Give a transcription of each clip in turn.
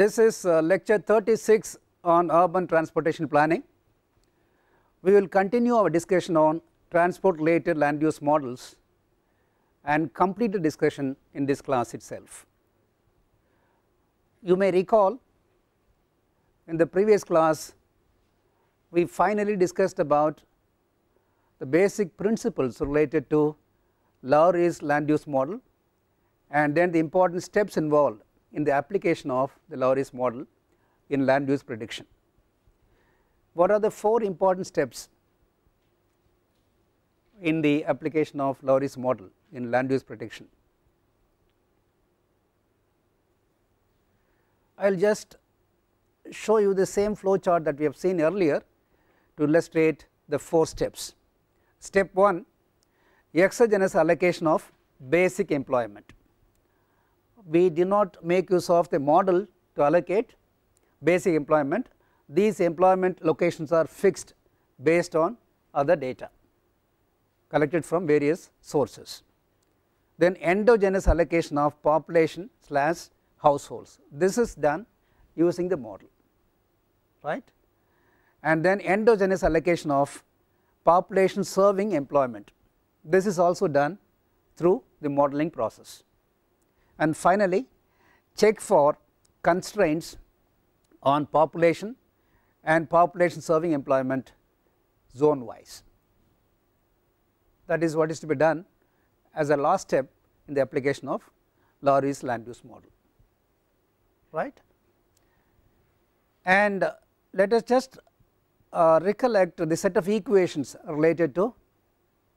This is uh, lecture 36 on urban transportation planning. We will continue our discussion on transport related land use models and complete the discussion in this class itself. You may recall in the previous class we finally discussed about the basic principles related to Lowry's land use model and then the important steps involved in the application of the Lowry's model in land use prediction. What are the four important steps in the application of Lowry's model in land use prediction? I will just show you the same flow chart that we have seen earlier to illustrate the four steps. Step 1 exogenous allocation of basic employment we did not make use of the model to allocate basic employment. These employment locations are fixed based on other data collected from various sources. Then endogenous allocation of population slash households. This is done using the model, right. And then endogenous allocation of population serving employment. This is also done through the modeling process. And finally, check for constraints on population and population serving employment zone wise. That is what is to be done as a last step in the application of Lowry's land use model, right. And let us just uh, recollect the set of equations related to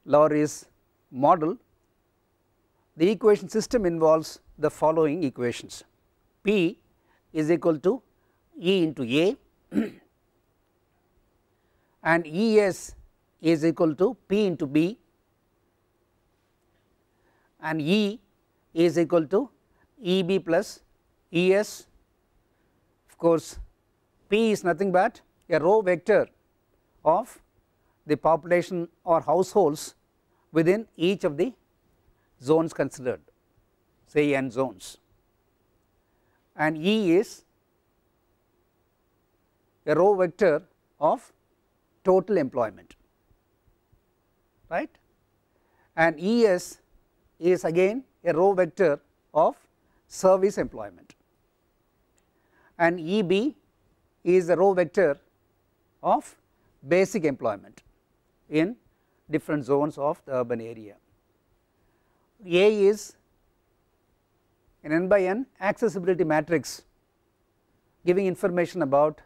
Lowry's model. The equation system involves the following equations. P is equal to E into A and E s is equal to P into B and E is equal to E b plus E s. Of course, P is nothing but a row vector of the population or households within each of the zones considered say n zones and E is a row vector of total employment right and E s is again a row vector of service employment and E b is a row vector of basic employment in different zones of the urban area. A is an n by n accessibility matrix giving information about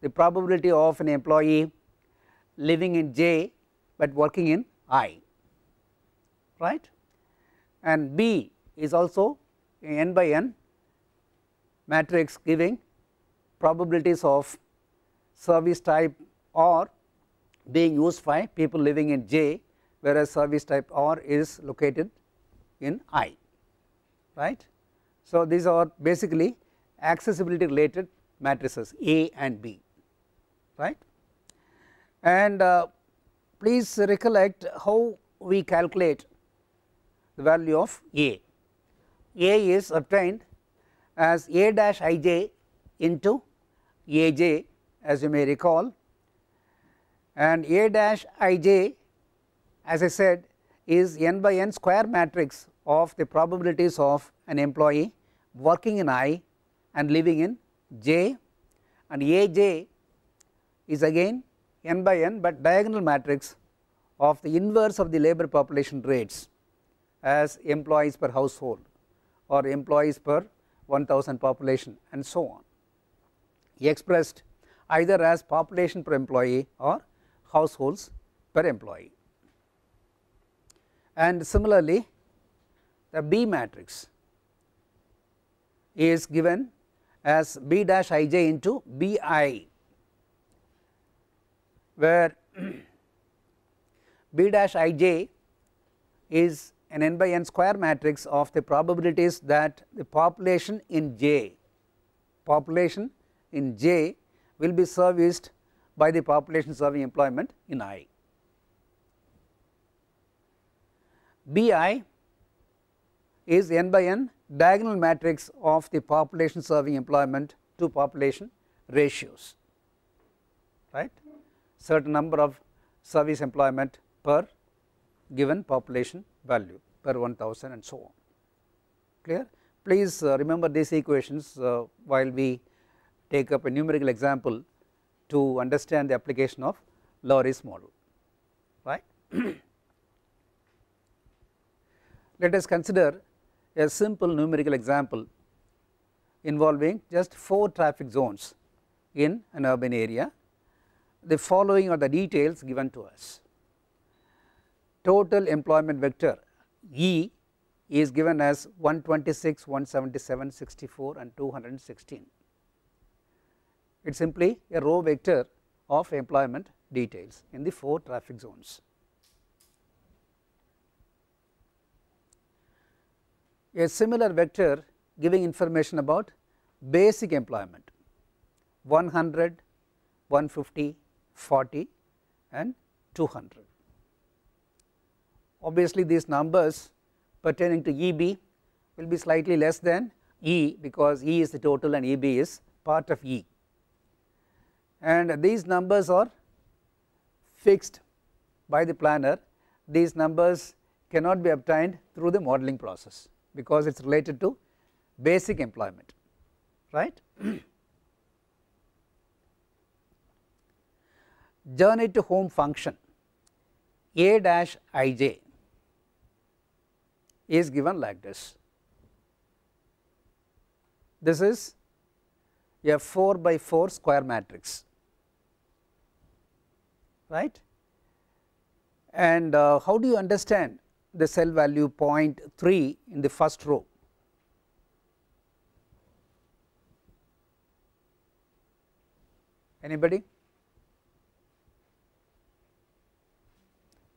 the probability of an employee living in J but working in I right and B is also n by n matrix giving probabilities of service type or being used by people living in J whereas service type R is located in I right. So, these are basically accessibility related matrices A and B right and uh, please recollect how we calculate the value of A. A is obtained as A dash i j into A j as you may recall and A dash i j as I said is n by n square matrix of the probabilities of an employee working in i and living in j and aj is again n by n but diagonal matrix of the inverse of the labor population rates as employees per household or employees per 1000 population and so on expressed either as population per employee or households per employee. And similarly, the B matrix is given as B dash i j into B i, where B dash i j is an n by n square matrix of the probabilities that the population in j, population in j will be serviced by the population serving employment in i. B i is n by n diagonal matrix of the population serving employment to population ratios, right, certain number of service employment per given population value per 1000 and so on, clear. Please uh, remember these equations uh, while we take up a numerical example to understand the application of Lowry's model, right. Let us consider a simple numerical example involving just 4 traffic zones in an urban area. The following are the details given to us. Total employment vector E is given as 126, 177, 64 and 216. It is simply a row vector of employment details in the 4 traffic zones. a similar vector giving information about basic employment 100, 150, 40 and 200. Obviously, these numbers pertaining to EB will be slightly less than E because E is the total and EB is part of E. And these numbers are fixed by the planner, these numbers cannot be obtained through the modeling process because it is related to basic employment right. Journey to home function A dash i j is given like this. This is a 4 by 4 square matrix right and uh, how do you understand the cell value 0.3 in the first row. Anybody?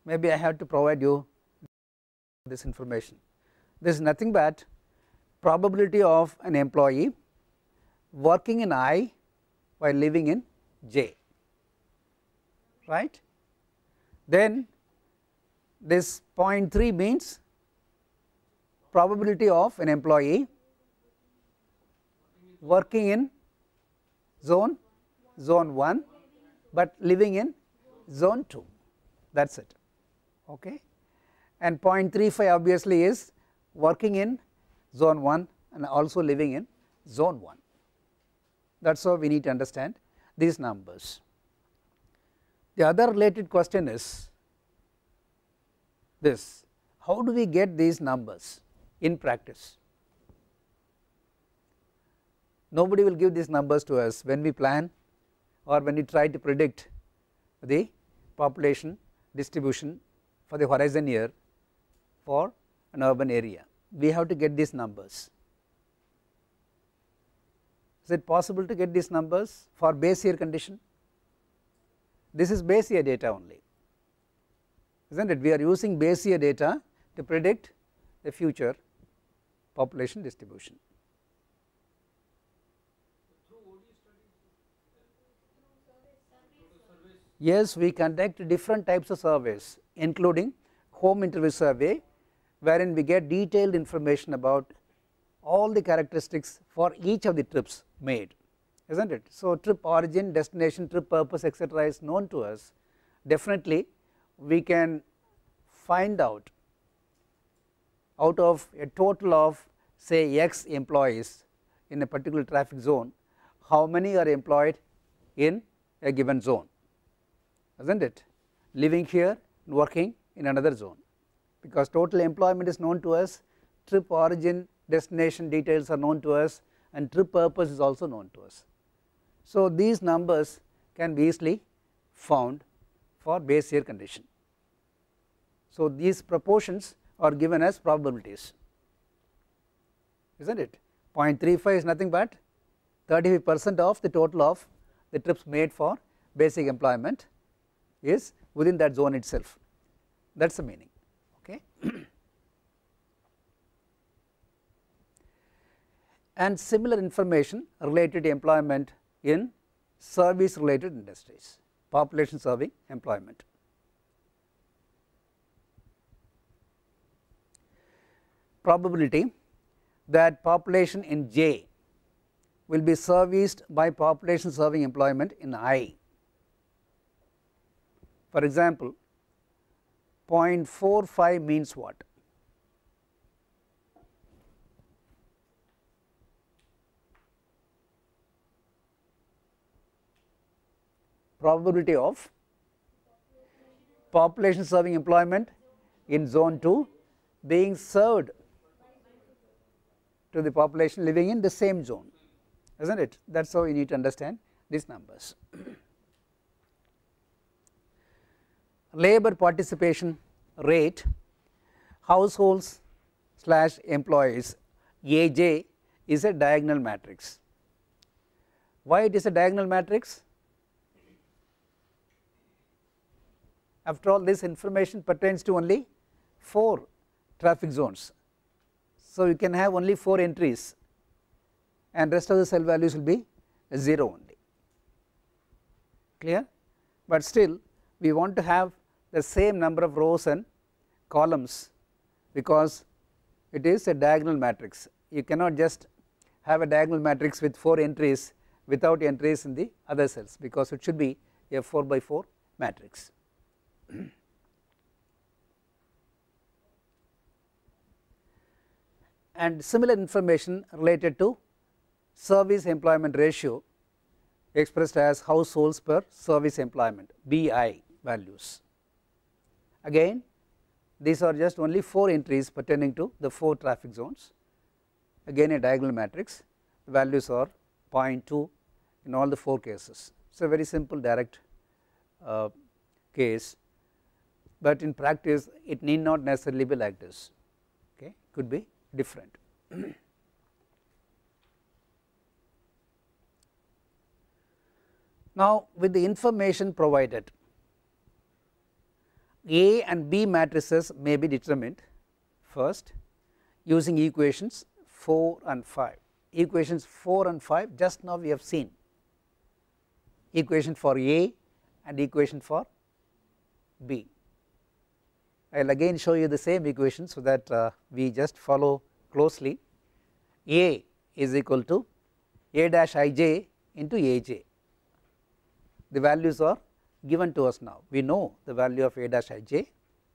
Maybe I have to provide you this information. This is nothing but probability of an employee working in I while living in J, right. Then this 0.3 means probability of an employee working in zone zone 1 but living in zone 2 that is it okay and 0.35 obviously is working in zone 1 and also living in zone 1 that is how we need to understand these numbers. The other related question is this. How do we get these numbers in practice? Nobody will give these numbers to us when we plan or when we try to predict the population distribution for the horizon year for an urban area. We have to get these numbers. Is it possible to get these numbers for base year condition? This is base year data only isn't it? We are using Bayesian data to predict the future population distribution. Yes, we conduct different types of surveys including home interview survey wherein we get detailed information about all the characteristics for each of the trips made, isn't it? So, trip origin, destination, trip purpose, etc., is known to us. Definitely, we can find out out of a total of say x employees in a particular traffic zone, how many are employed in a given zone, is not it? Living here and working in another zone, because total employment is known to us, trip origin destination details are known to us and trip purpose is also known to us. So, these numbers can be easily found for base year condition. So, these proportions are given as probabilities, is not it? 0.35 is nothing but 35 percent of the total of the trips made for basic employment is within that zone itself. That is the meaning. Okay. and similar information related to employment in service related industries population serving employment. Probability that population in J will be serviced by population serving employment in I. For example, 0.45 means what? probability of population serving employment in zone 2 being served to the population living in the same zone, is not it? That is how you need to understand these numbers. Labor participation rate, households slash employees AJ is a diagonal matrix. Why it is a diagonal matrix? After all this information pertains to only 4 traffic zones. So, you can have only 4 entries and rest of the cell values will be 0 only clear. But still we want to have the same number of rows and columns because it is a diagonal matrix. You cannot just have a diagonal matrix with 4 entries without entries in the other cells because it should be a 4 by 4 matrix. and similar information related to service employment ratio expressed as households per service employment BI values. Again these are just only 4 entries pertaining to the 4 traffic zones. Again a diagonal matrix the values are 0.2 in all the 4 cases. It's a very simple direct uh, case but in practice it need not necessarily be like this okay could be different. now with the information provided A and B matrices may be determined first using equations 4 and 5 equations 4 and 5 just now we have seen equation for A and equation for B. I will again show you the same equation so that uh, we just follow closely A is equal to A dash ij into Aj. The values are given to us now. We know the value of A dash ij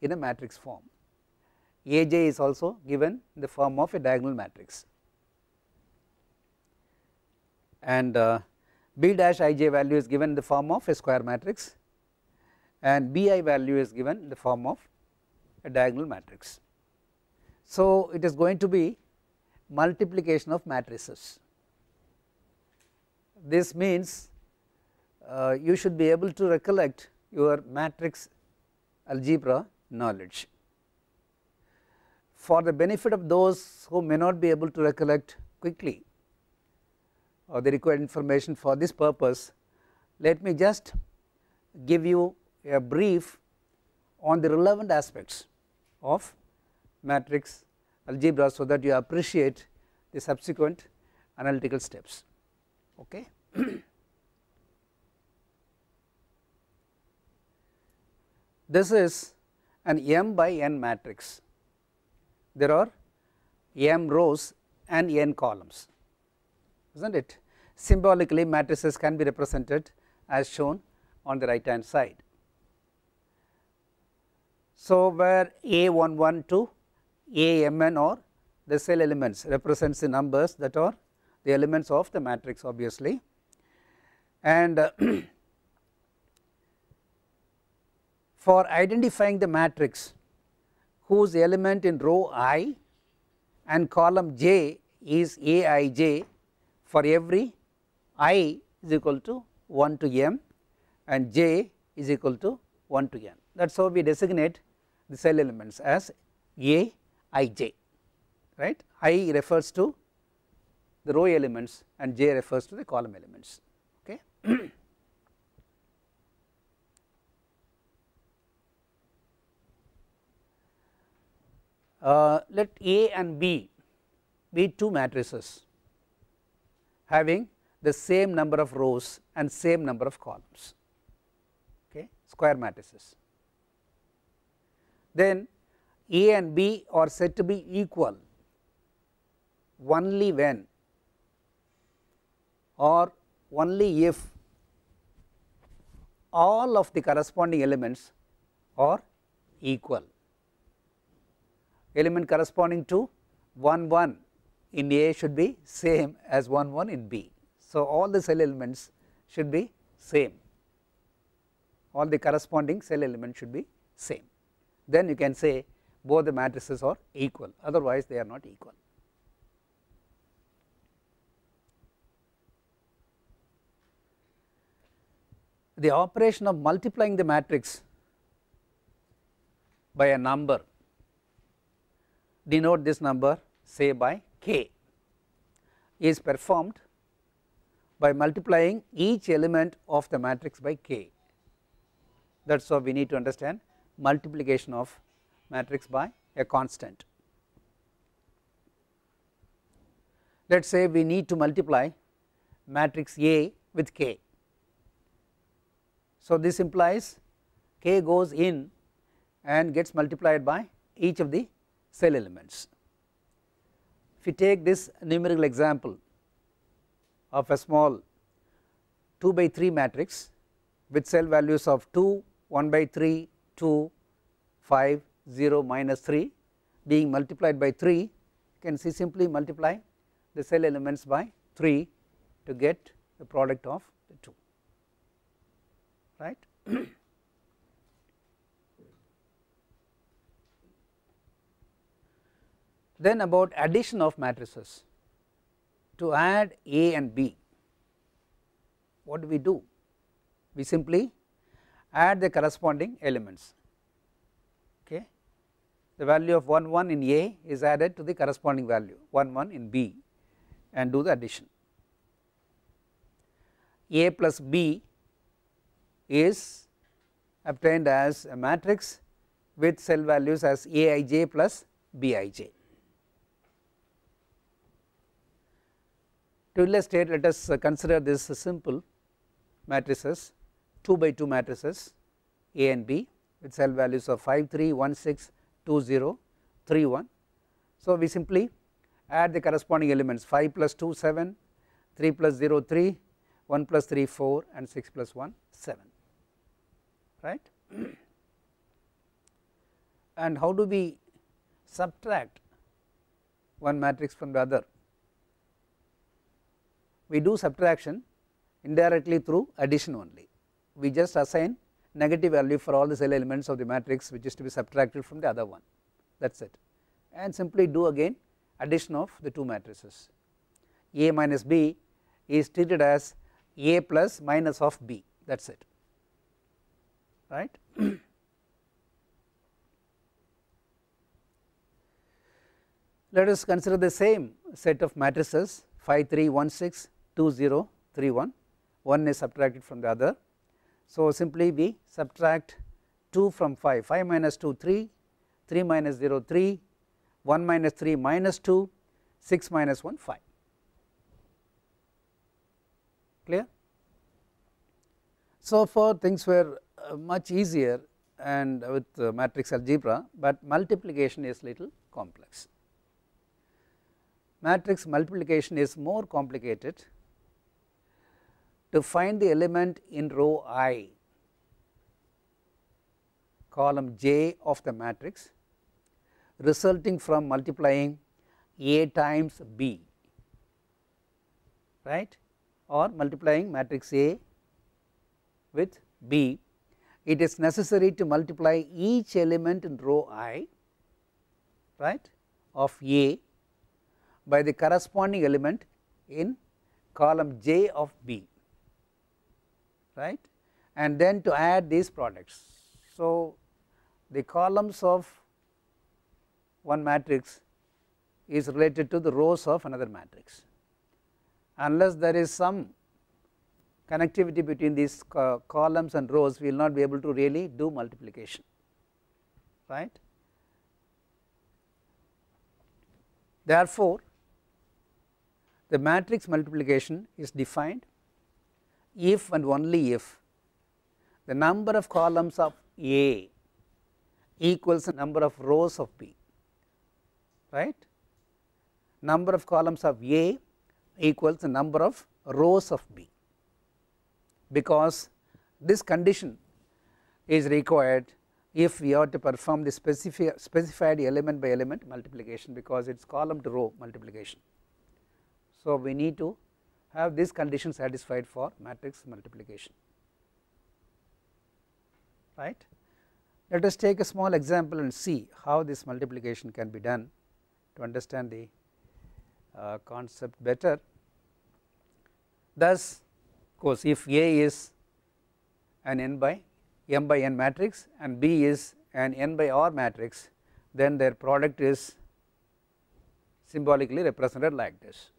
in a matrix form. Aj is also given in the form of a diagonal matrix. And uh, B dash ij value is given in the form of a square matrix and Bi value is given in the form of a diagonal matrix. So, it is going to be multiplication of matrices. This means uh, you should be able to recollect your matrix algebra knowledge. For the benefit of those who may not be able to recollect quickly or the required information for this purpose, let me just give you a brief on the relevant aspects of matrix algebra so that you appreciate the subsequent analytical steps. Okay. this is an m by n matrix. There are m rows and n columns, is not it? Symbolically matrices can be represented as shown on the right hand side. So, where A11 to AMN or the cell elements represents the numbers that are the elements of the matrix obviously. And for identifying the matrix whose element in row i and column j is Aij for every i is equal to 1 to m and j is equal to 1 to n. That is how we designate the cell elements as A i j right i refers to the row elements and j refers to the column elements okay uh, let a and b be two matrices having the same number of rows and same number of columns okay square matrices then A and B are said to be equal only when or only if all of the corresponding elements are equal. Element corresponding to 1 1 in A should be same as 1 1 in B. So, all the cell elements should be same, all the corresponding cell elements should be same then you can say both the matrices are equal otherwise they are not equal. The operation of multiplying the matrix by a number denote this number say by k is performed by multiplying each element of the matrix by k. That is what we need to understand multiplication of matrix by a constant. Let us say we need to multiply matrix A with K. So, this implies K goes in and gets multiplied by each of the cell elements. If you take this numerical example of a small 2 by 3 matrix with cell values of 2, 1 by 3, 2, 5, 0, minus 3 being multiplied by 3, you can see simply multiply the cell elements by 3 to get the product of the 2, right. then about addition of matrices to add A and B, what do we do? We simply add the corresponding elements. Okay. The value of 1 1 in A is added to the corresponding value 1 1 in B and do the addition. A plus B is obtained as a matrix with cell values as Aij plus Bij. To illustrate let us consider this simple matrices 2 by 2 matrices A and B with cell values of 5, 3, 1, 6, 2, 0, 3, 1. So, we simply add the corresponding elements 5 plus 2, 7, 3 plus 0, 3, 1 plus 3, 4 and 6 plus 1, 7, right. and how do we subtract one matrix from the other? We do subtraction indirectly through addition only we just assign negative value for all the cell elements of the matrix which is to be subtracted from the other one that is it and simply do again addition of the two matrices. A minus B is treated as A plus minus of B that is it right. Let us consider the same set of matrices 5 3 1 6 2 0 3 1 one is subtracted from the other so, simply we subtract 2 from 5, 5 minus 2 3, 3 minus 0 3, 1 minus 3 minus 2, 6 minus 1 5 clear. So, far things were uh, much easier and with uh, matrix algebra, but multiplication is little complex. Matrix multiplication is more complicated to find the element in row i column j of the matrix resulting from multiplying a times b right or multiplying matrix A with B. It is necessary to multiply each element in row i right of A by the corresponding element in column J of B right and then to add these products. So, the columns of one matrix is related to the rows of another matrix unless there is some connectivity between these co columns and rows we will not be able to really do multiplication right. Therefore, the matrix multiplication is defined if and only if the number of columns of A equals the number of rows of B, right. Number of columns of A equals the number of rows of B, because this condition is required if we are to perform the specific, specified element by element multiplication because it is column to row multiplication. So, we need to have this condition satisfied for matrix multiplication, right. Let us take a small example and see how this multiplication can be done to understand the uh, concept better. Thus, of course, if A is an n by m by n matrix and B is an n by r matrix, then their product is symbolically represented like this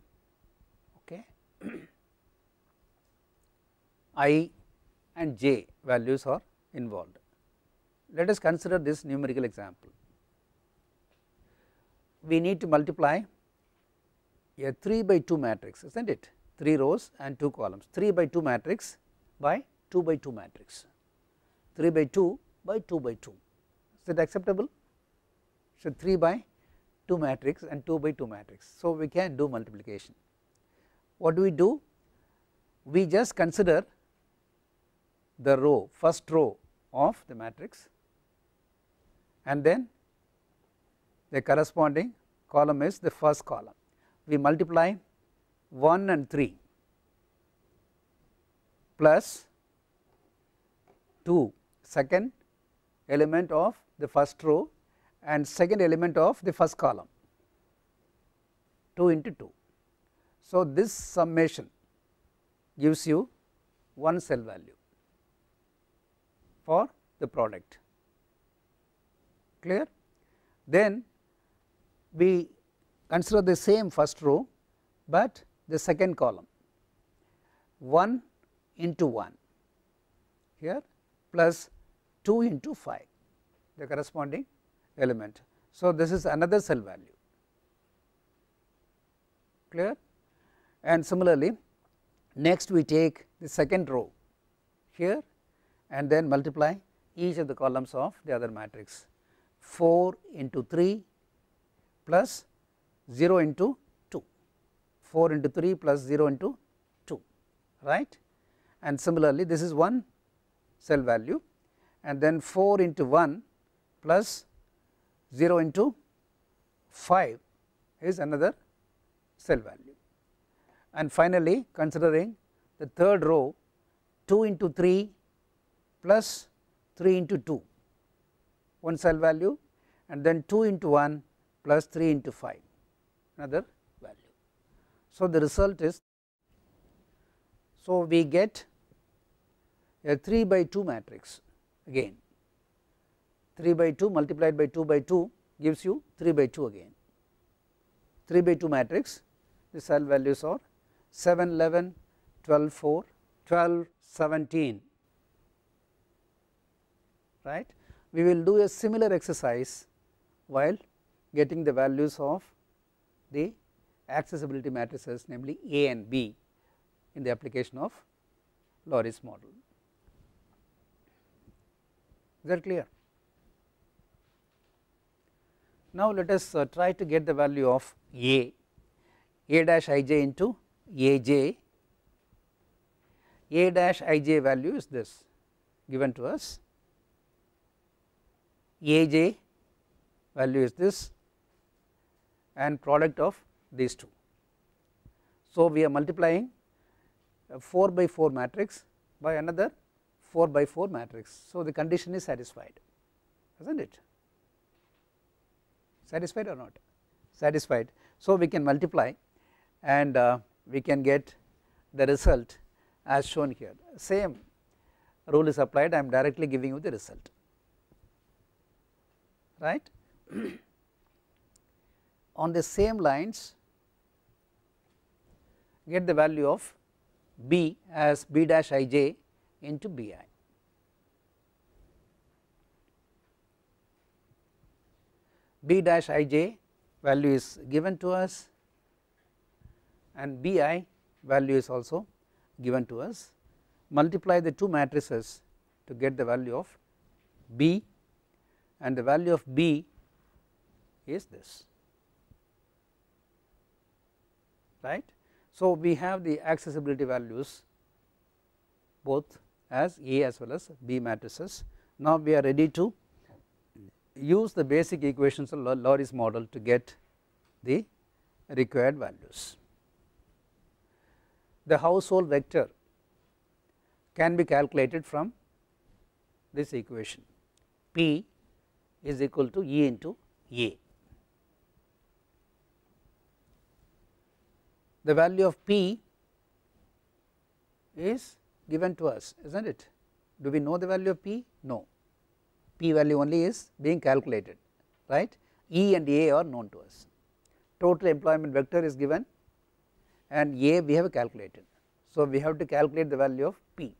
i and j values are involved. Let us consider this numerical example. We need to multiply a 3 by 2 matrix is not it 3 rows and 2 columns 3 by 2 matrix by 2 by 2 matrix 3 by 2 by 2 by 2 is that acceptable. So, 3 by 2 matrix and 2 by 2 matrix. So, we can do multiplication what do we do? We just consider the row, first row of the matrix and then the corresponding column is the first column. We multiply 1 and 3 plus 2 second element of the first row and second element of the first column 2 into 2. So, this summation gives you one cell value for the product clear. Then we consider the same first row, but the second column 1 into 1 here plus 2 into 5 the corresponding element. So, this is another cell value clear and similarly next we take the second row here and then multiply each of the columns of the other matrix 4 into 3 plus 0 into 2 4 into 3 plus 0 into 2 right and similarly this is one cell value and then 4 into 1 plus 0 into 5 is another cell value and finally considering the third row 2 into 3 plus 3 into 2 one cell value and then 2 into 1 plus 3 into 5 another value. So, the result is so we get a 3 by 2 matrix again 3 by 2 multiplied by 2 by 2 gives you 3 by 2 again 3 by 2 matrix the cell values are 7 11, 12 4, 12 17, right. We will do a similar exercise while getting the values of the accessibility matrices namely A and B in the application of Lorentz model. Is that clear? Now let us uh, try to get the value of A, A dash i j into a j, a dash i j value is this given to us, a j value is this and product of these two. So, we are multiplying a 4 by 4 matrix by another 4 by 4 matrix. So, the condition is satisfied is not it satisfied or not satisfied. So, we can multiply and uh, we can get the result as shown here. Same rule is applied, I am directly giving you the result, right. On the same lines, get the value of B as B dash i j into B i. B dash i j value is given to us and bi value is also given to us multiply the two matrices to get the value of b and the value of b is this right. So, we have the accessibility values both as A as well as B matrices. Now, we are ready to use the basic equations of Lorentz model to get the required values the household vector can be calculated from this equation P is equal to E into A. The value of P is given to us is not it. Do we know the value of P? No, P value only is being calculated right. E and A are known to us. Total employment vector is given and A we have calculated. So, we have to calculate the value of P.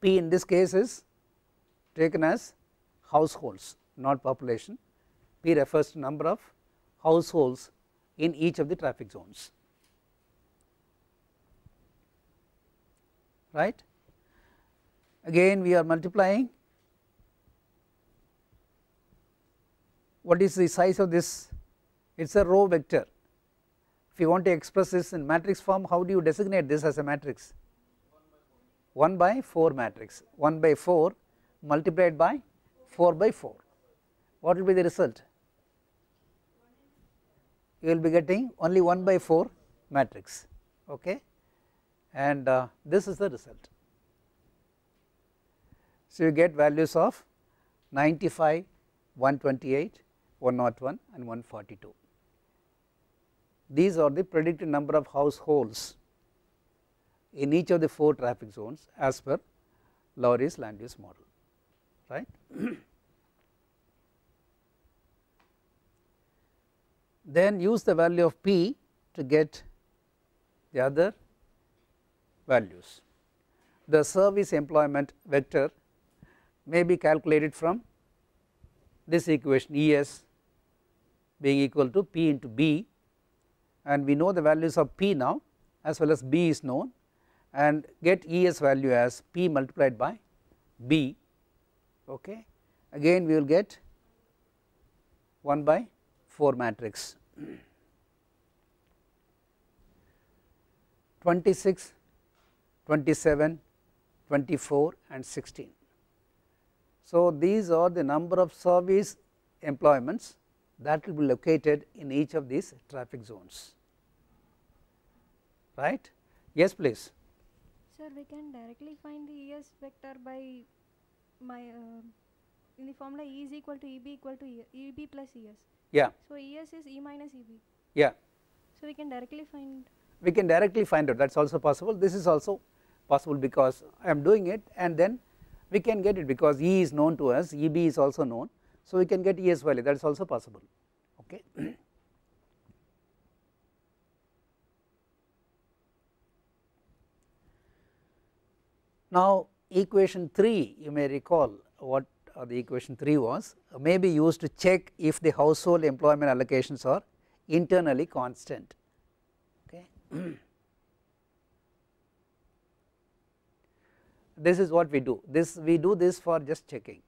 P in this case is taken as households not population, P refers to number of households in each of the traffic zones. right. Again we are multiplying what is the size of this it is a row vector if you want to express this in matrix form, how do you designate this as a matrix? 1 by 4 matrix, 1 by 4 multiplied by 4 by 4. What will be the result? You will be getting only 1 by 4 matrix, okay, and uh, this is the result. So, you get values of 95, 128, 101 and 142. These are the predicted number of households in each of the four traffic zones as per Lowry's land use model, right. then use the value of P to get the other values. The service employment vector may be calculated from this equation ES being equal to P into B and we know the values of P now as well as B is known and get ES value as P multiplied by B okay again we will get 1 by 4 matrix 26 27 24 and 16 so these are the number of service employments that will be located in each of these traffic zones, right. Yes please. Sir we can directly find the ES vector by my uh, in the formula E is equal to EB equal to e, EB plus ES. Yeah. So ES is E minus EB. Yeah. So we can directly find. We can directly find out that is also possible this is also possible because I am doing it and then we can get it because E is known to us EB is also known so, we can get ES value that is also possible okay. now equation 3 you may recall what uh, the equation 3 was may be used to check if the household employment allocations are internally constant okay. this is what we do this we do this for just checking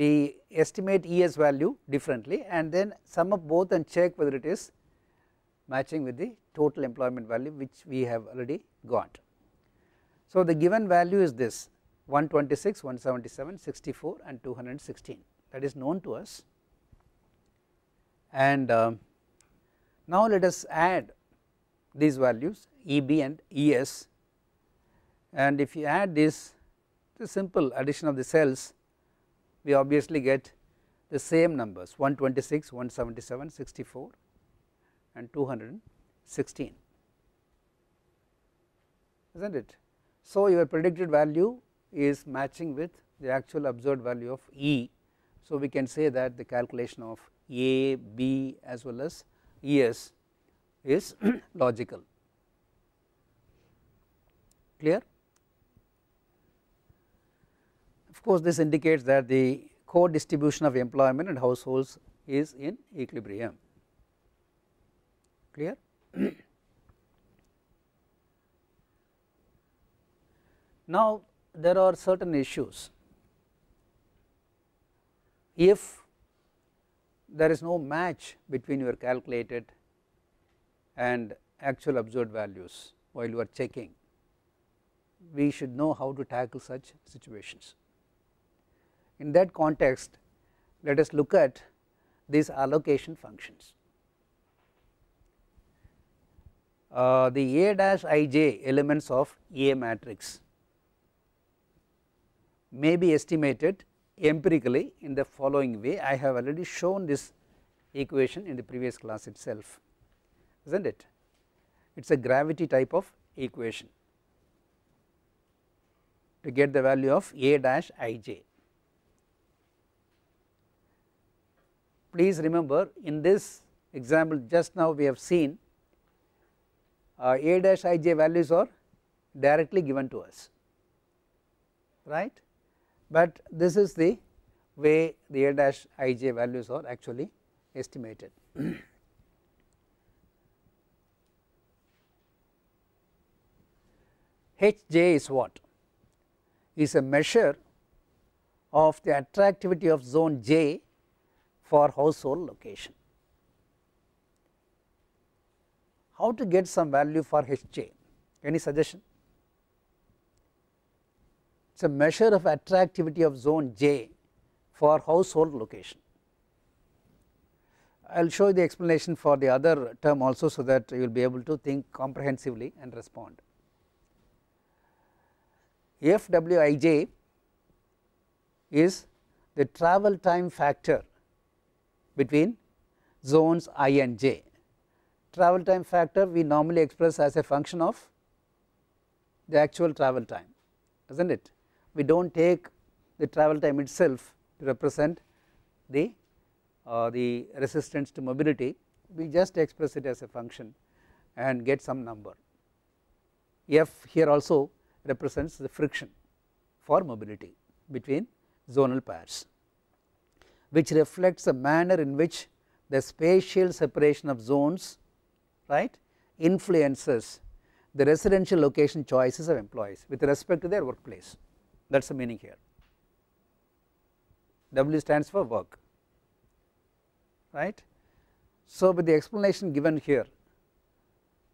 we estimate ES value differently and then sum up both and check whether it is matching with the total employment value which we have already got. So, the given value is this 126, 177, 64 and 216 that is known to us. And uh, now let us add these values EB and ES and if you add this the simple addition of the cells we obviously get the same numbers 126, 177, 64 and 216 is not it. So, your predicted value is matching with the actual observed value of E. So, we can say that the calculation of A, B as well as ES is logical. Clear? Of course, this indicates that the co-distribution of employment and households is in equilibrium. Clear? now, there are certain issues. If there is no match between your calculated and actual observed values while you are checking, we should know how to tackle such situations. In that context, let us look at these allocation functions. Uh, the A dash i j elements of A matrix may be estimated empirically in the following way. I have already shown this equation in the previous class itself, is not it? It is a gravity type of equation to get the value of A dash i j. please remember in this example just now we have seen uh, a dash i j values are directly given to us right, but this is the way the a dash i j values are actually estimated. H j is what? Is a measure of the attractivity of zone j for household location. How to get some value for Hj? Any suggestion? It is a measure of attractivity of zone J for household location. I will show you the explanation for the other term also so that you will be able to think comprehensively and respond. FWIJ is the travel time factor between zones i and j. Travel time factor we normally express as a function of the actual travel time, is not it? We do not take the travel time itself to represent the, uh, the resistance to mobility, we just express it as a function and get some number. F here also represents the friction for mobility between zonal pairs which reflects the manner in which the spatial separation of zones right influences the residential location choices of employees with respect to their workplace that is the meaning here. W stands for work right. So, with the explanation given here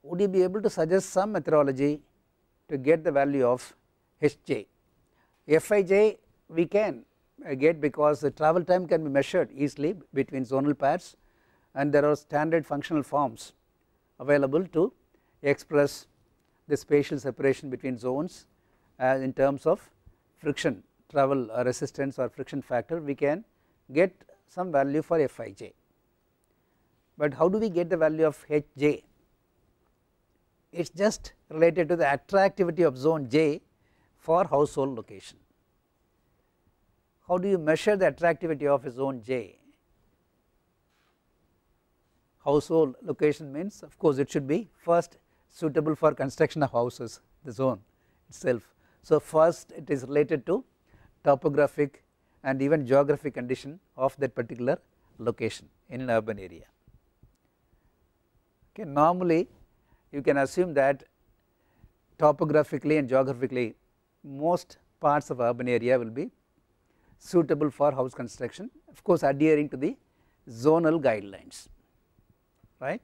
would you be able to suggest some methodology to get the value of Hj? Fij we can again because the travel time can be measured easily between zonal pairs and there are standard functional forms available to express the spatial separation between zones uh, in terms of friction travel uh, resistance or friction factor we can get some value for Fij. But how do we get the value of Hj? It is just related to the attractivity of zone J for household location how do you measure the attractivity of a zone J? Household location means of course it should be first suitable for construction of houses the zone itself. So first it is related to topographic and even geographic condition of that particular location in an urban area. Okay, normally you can assume that topographically and geographically most parts of urban area will be suitable for house construction of course adhering to the zonal guidelines right.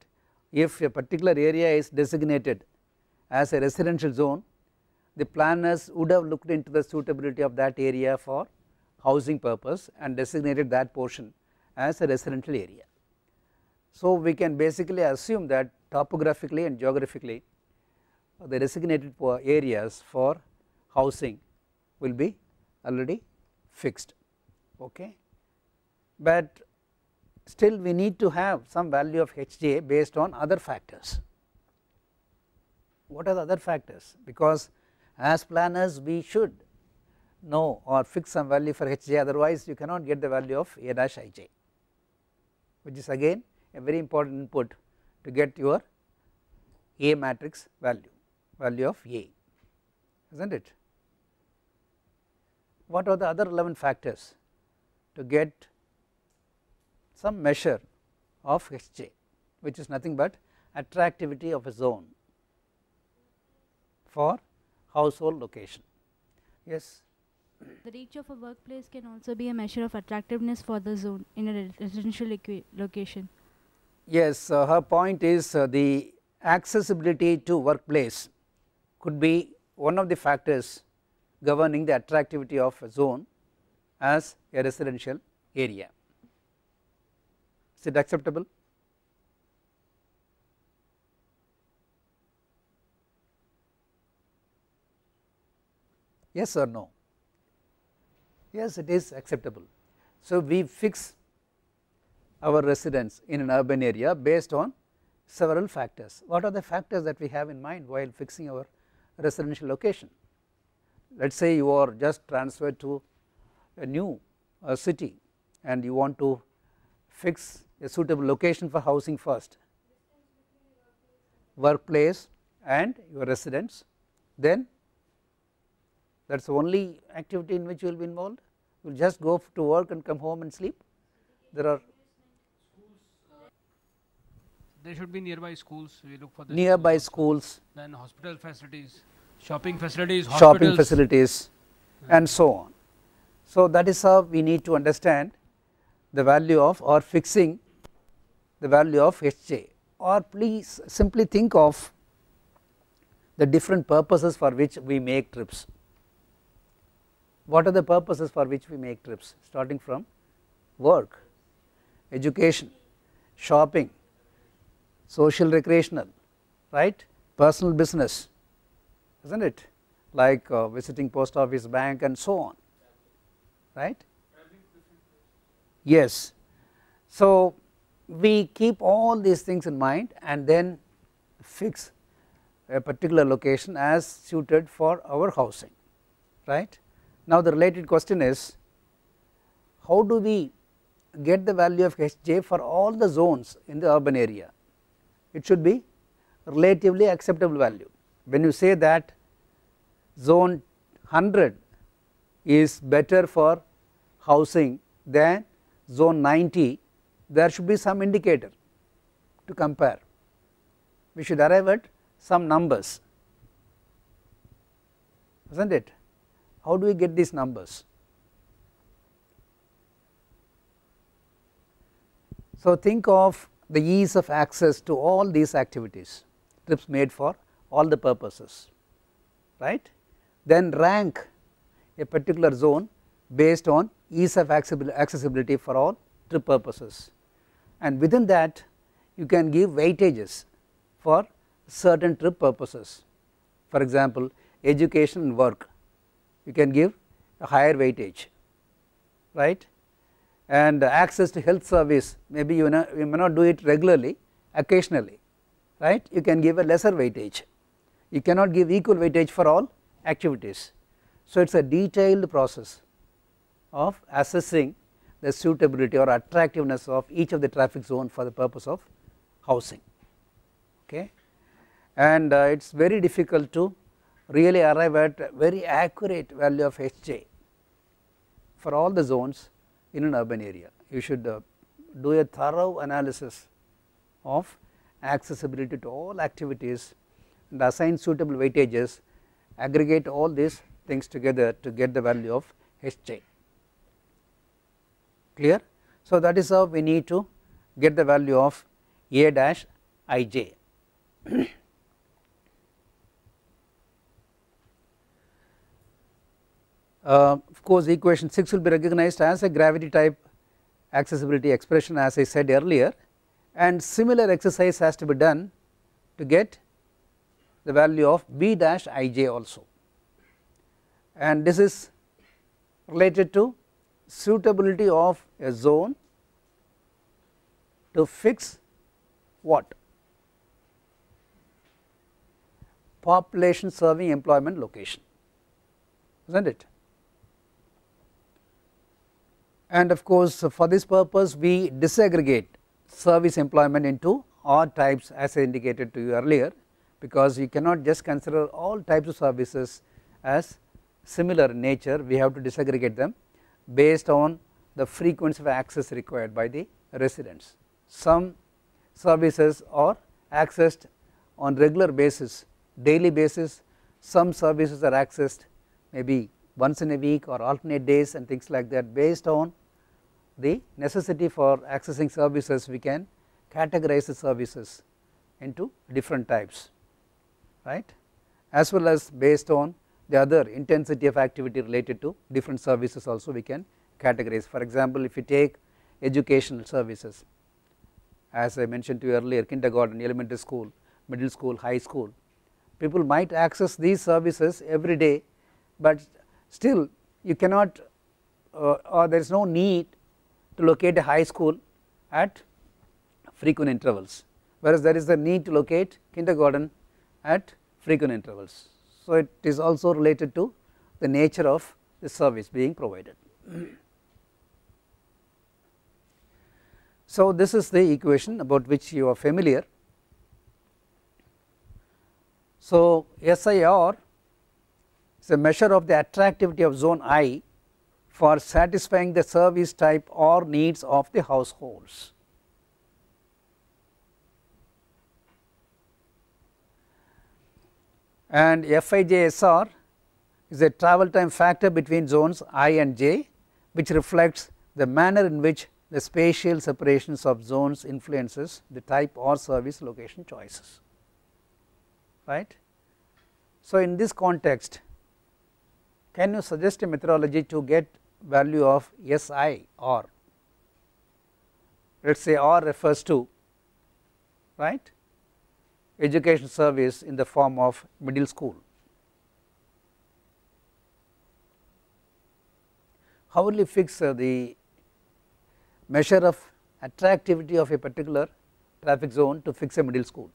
If a particular area is designated as a residential zone the planners would have looked into the suitability of that area for housing purpose and designated that portion as a residential area. So, we can basically assume that topographically and geographically the designated areas for housing will be already fixed okay. But still we need to have some value of Hj based on other factors. What are the other factors? Because as planners we should know or fix some value for Hj otherwise you cannot get the value of A dash Ij which is again a very important input to get your A matrix value, value of A is not it what are the other relevant factors to get some measure of Hj which is nothing but attractivity of a zone for household location. Yes. The reach of a workplace can also be a measure of attractiveness for the zone in a residential location. Yes, uh, her point is uh, the accessibility to workplace could be one of the factors governing the attractivity of a zone as a residential area. Is it acceptable? Yes or no? Yes, it is acceptable. So, we fix our residence in an urban area based on several factors. What are the factors that we have in mind while fixing our residential location? let us say you are just transferred to a new city and you want to fix a suitable location for housing first, workplace and your residence, then that is the only activity in which you will be involved, you will just go to work and come home and sleep. There are there should be nearby schools we look for the nearby schools, schools then hospital facilities shopping facilities, hospitals. shopping facilities and so on. So, that is how we need to understand the value of or fixing the value of Hj or please simply think of the different purposes for which we make trips. What are the purposes for which we make trips starting from work, education, shopping, social recreational, right, personal business, is not it like uh, visiting post office bank and so on right yes so we keep all these things in mind and then fix a particular location as suited for our housing right now the related question is how do we get the value of Hj for all the zones in the urban area it should be relatively acceptable value when you say that zone 100 is better for housing than zone 90, there should be some indicator to compare. We should arrive at some numbers, is not it? How do we get these numbers? So, think of the ease of access to all these activities, trips made for all the purposes right. Then rank a particular zone based on ease of accessibility for all trip purposes and within that you can give weightages for certain trip purposes. For example, education and work you can give a higher weightage right and access to health service maybe you, know, you may not do it regularly occasionally right you can give a lesser weightage you cannot give equal weightage for all activities. So it is a detailed process of assessing the suitability or attractiveness of each of the traffic zone for the purpose of housing okay and uh, it is very difficult to really arrive at a very accurate value of Hj for all the zones in an urban area. You should uh, do a thorough analysis of accessibility to all activities and assign suitable weightages aggregate all these things together to get the value of Hj clear. So that is how we need to get the value of A dash Ij. Uh, of course equation 6 will be recognized as a gravity type accessibility expression as I said earlier and similar exercise has to be done to get the value of b dash i j also. And this is related to suitability of a zone to fix what? Population serving employment location, is not it? And of course, for this purpose we disaggregate service employment into odd types as I indicated to you earlier because you cannot just consider all types of services as similar in nature we have to disaggregate them based on the frequency of access required by the residents. Some services are accessed on regular basis, daily basis, some services are accessed maybe once in a week or alternate days and things like that based on the necessity for accessing services we can categorize the services into different types right as well as based on the other intensity of activity related to different services also we can categorize. For example, if you take educational services as I mentioned to you earlier kindergarten, elementary school, middle school, high school, people might access these services every day, but still you cannot uh, or there is no need to locate a high school at frequent intervals, whereas there is a need to locate kindergarten at frequent intervals. So, it is also related to the nature of the service being provided. So, this is the equation about which you are familiar. So, SIR is a measure of the attractivity of zone I for satisfying the service type or needs of the households. and FIJSR is a travel time factor between zones i and j which reflects the manner in which the spatial separations of zones influences the type or service location choices right. So, in this context can you suggest a methodology to get value of SI or let us say R refers to right education service in the form of middle school. How will you fix uh, the measure of attractivity of a particular traffic zone to fix a middle school,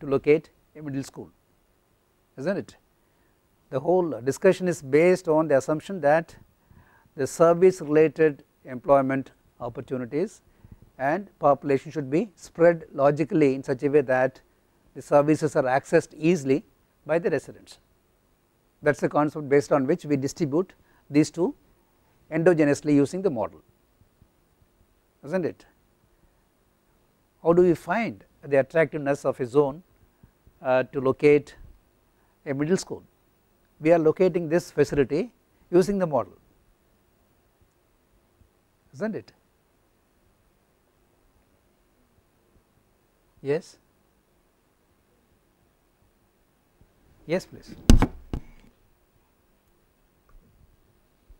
to locate a middle school, is not it? The whole discussion is based on the assumption that the service related employment opportunities and population should be spread logically in such a way that the services are accessed easily by the residents. That is the concept based on which we distribute these two endogenously using the model, is not it? How do we find the attractiveness of a zone uh, to locate a middle school? We are locating this facility using the model, is not it? Yes. Yes, please.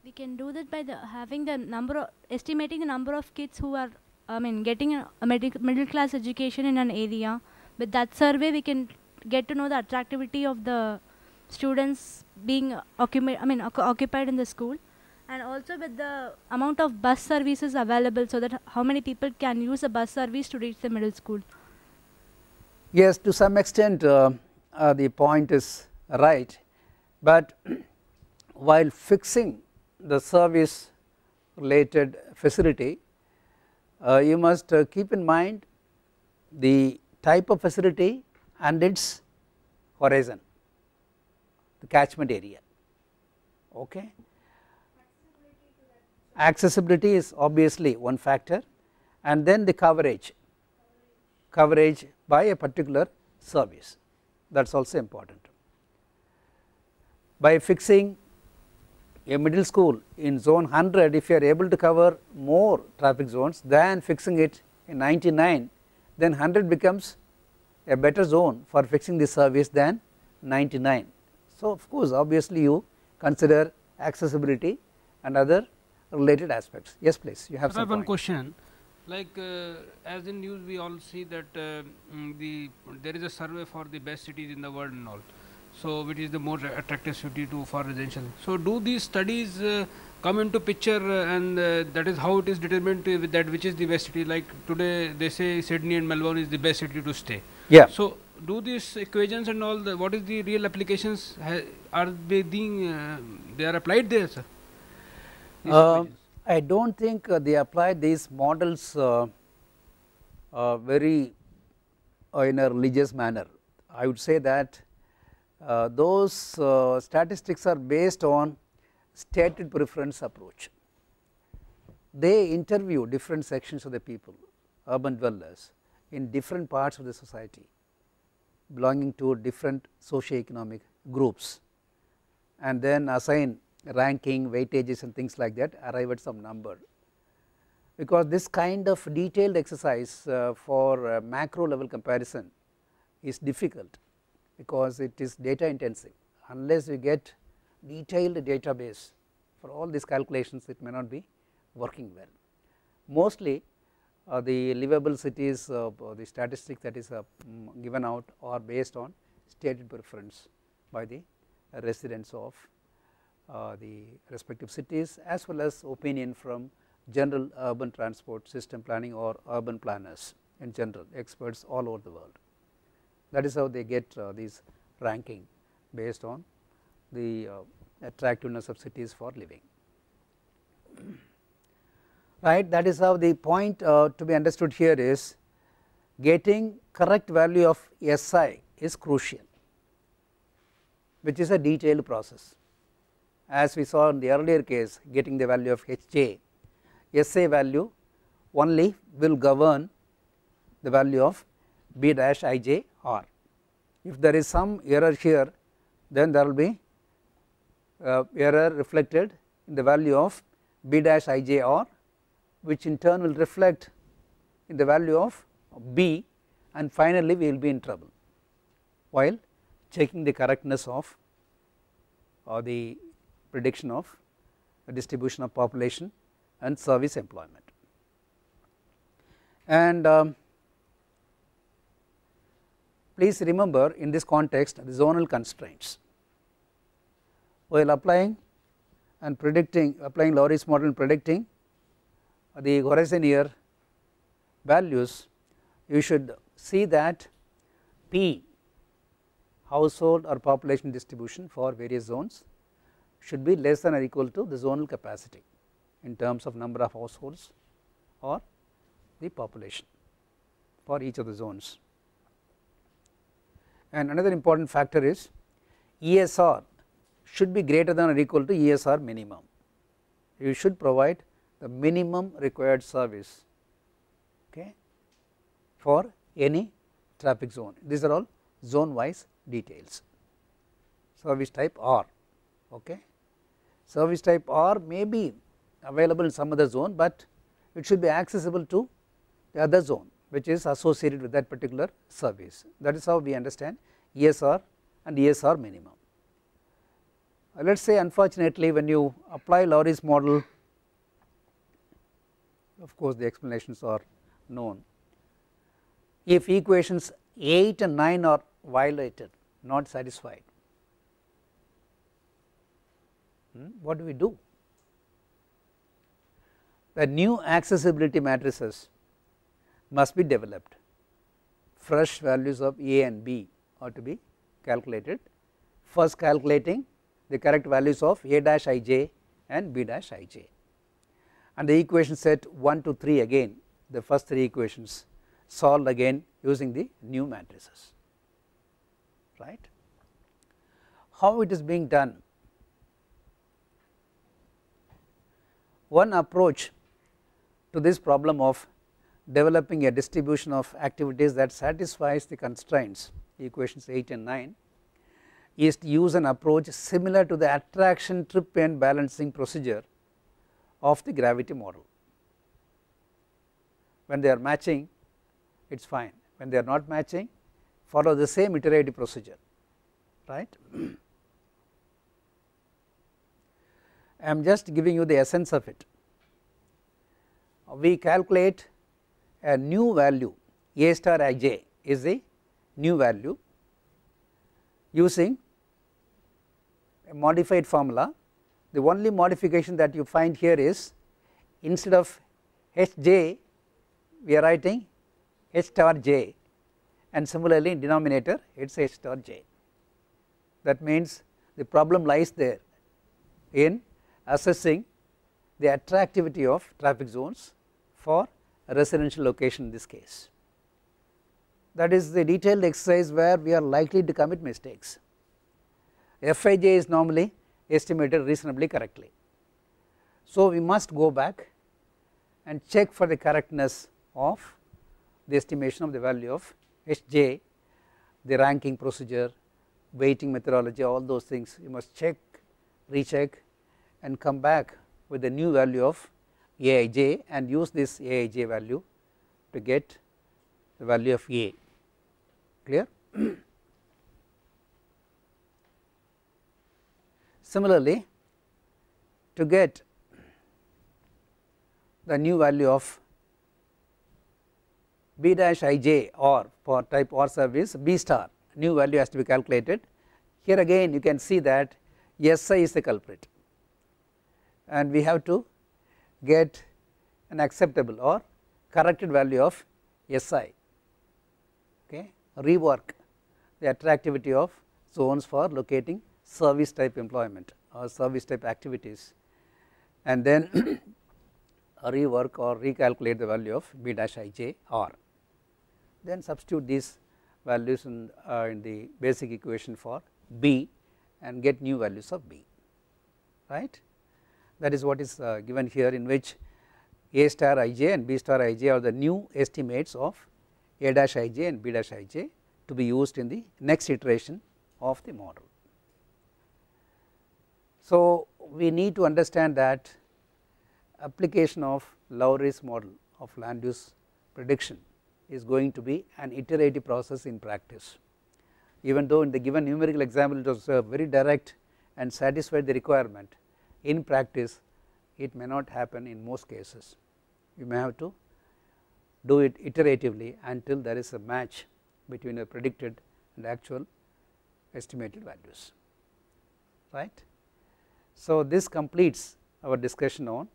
We can do that by the having the number of estimating the number of kids who are I mean getting a, a middle class education in an area. With that survey, we can get to know the attractivity of the students being occupied. I mean occupied in the school, and also with the amount of bus services available, so that how many people can use a bus service to reach the middle school. Yes, to some extent uh, uh, the point is right, but while fixing the service related facility, uh, you must uh, keep in mind the type of facility and its horizon, the catchment area. Okay. Accessibility is obviously one factor and then the coverage, coverage by a particular service that is also important. By fixing a middle school in zone 100 if you are able to cover more traffic zones than fixing it in 99 then 100 becomes a better zone for fixing the service than 99. So, of course, obviously you consider accessibility and other related aspects. Yes, please. You have, I have one question like uh, as in news we all see that uh, mm, the there is a survey for the best cities in the world and all so which is the more attractive city to for residential so do these studies uh, come into picture uh, and uh, that is how it is determined with that which is the best city like today they say sydney and melbourne is the best city to stay yeah so do these equations and all the what is the real applications ha, are they being uh, they are applied there sir I don't think uh, they apply these models uh, uh, very in a religious manner. I would say that uh, those uh, statistics are based on stated preference approach. They interview different sections of the people, urban dwellers in different parts of the society belonging to different socio-economic groups and then assign ranking, weightages and things like that arrive at some number. Because this kind of detailed exercise uh, for uh, macro level comparison is difficult because it is data intensive. Unless you get detailed database for all these calculations it may not be working well. Mostly uh, the livable cities uh, the statistics that is uh, given out are based on stated preference by the residents of uh, the respective cities as well as opinion from general urban transport system planning or urban planners in general experts all over the world. That is how they get uh, these ranking based on the uh, attractiveness of cities for living. right that is how the point uh, to be understood here is getting correct value of SI is crucial which is a detailed process as we saw in the earlier case getting the value of Hj, Sa value only will govern the value of B dash Ij R. If there is some error here then there will be uh, error reflected in the value of B dash Ij R which in turn will reflect in the value of B and finally we will be in trouble while checking the correctness of or uh, the prediction of distribution of population and service employment. And um, please remember in this context the zonal constraints. While applying and predicting applying Lowry's model and predicting the horizon year values you should see that P household or population distribution for various zones should be less than or equal to the zonal capacity in terms of number of households or the population for each of the zones. And another important factor is ESR should be greater than or equal to ESR minimum. You should provide the minimum required service okay, for any traffic zone. These are all zone wise details. Service type R. Okay service type R may be available in some other zone, but it should be accessible to the other zone which is associated with that particular service. That is how we understand ESR and ESR minimum. Uh, Let us say unfortunately when you apply Lowry's model of course the explanations are known. If equations 8 and 9 are violated not satisfied hmm, what do we do? The new accessibility matrices must be developed, fresh values of A and B are to be calculated, first calculating the correct values of A dash i j and B dash i j and the equation set 1 to 3 again the first three equations solved again using the new matrices right. How it is being done One approach to this problem of developing a distribution of activities that satisfies the constraints equations 8 and 9 is to use an approach similar to the attraction trip and balancing procedure of the gravity model. When they are matching it is fine, when they are not matching follow the same iterative procedure right. I am just giving you the essence of it. We calculate a new value a star i j is the new value using a modified formula. The only modification that you find here is instead of h j we are writing h star j and similarly in denominator it is h star j. That means the problem lies there in assessing the attractivity of traffic zones for residential location in this case. That is the detailed exercise where we are likely to commit mistakes. Fij is normally estimated reasonably correctly. So, we must go back and check for the correctness of the estimation of the value of Hj, the ranking procedure, weighting methodology, all those things you must check, recheck and come back with a new value of aij and use this aij value to get the value of a clear. Similarly, to get the new value of b dash i j or for type or service b star new value has to be calculated. Here again you can see that SI is the culprit and we have to get an acceptable or corrected value of SI, okay, rework the attractivity of zones for locating service type employment or service type activities and then rework or recalculate the value of B dash i j r. Then substitute these values in, uh, in the basic equation for B and get new values of B, right that is what is uh, given here in which A star ij and B star ij are the new estimates of A dash ij and B dash ij to be used in the next iteration of the model. So, we need to understand that application of Lowry's model of land use prediction is going to be an iterative process in practice. Even though in the given numerical example it was uh, very direct and satisfied the requirement, in practice it may not happen in most cases. You may have to do it iteratively until there is a match between the predicted and actual estimated values right. So, this completes our discussion on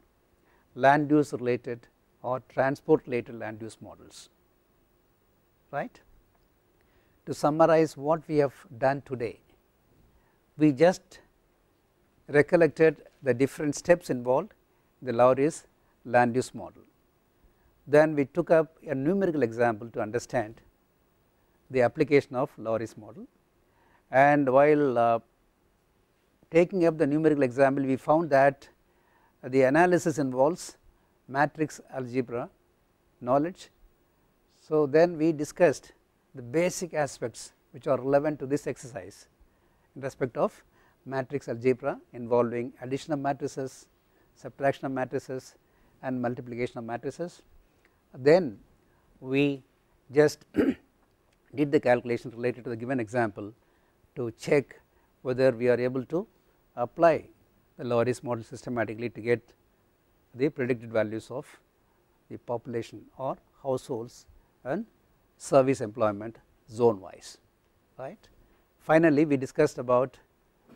land use related or transport related land use models right. To summarize what we have done today, we just recollected the different steps involved, the Lowry's land use model. Then we took up a numerical example to understand the application of Lowry's model and while uh, taking up the numerical example we found that the analysis involves matrix algebra knowledge. So then we discussed the basic aspects which are relevant to this exercise in respect of matrix algebra involving addition of matrices, subtraction of matrices and multiplication of matrices. Then we just did the calculation related to the given example to check whether we are able to apply the Lorentz model systematically to get the predicted values of the population or households and service employment zone wise right. Finally, we discussed about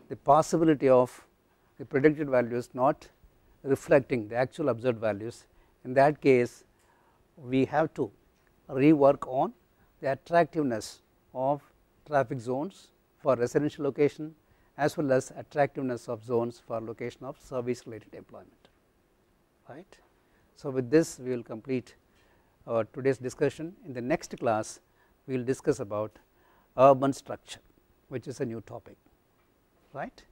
the possibility of the predicted values not reflecting the actual observed values. In that case, we have to rework on the attractiveness of traffic zones for residential location as well as attractiveness of zones for location of service related employment, right. So, with this we will complete our uh, today's discussion. In the next class, we will discuss about urban structure, which is a new topic right.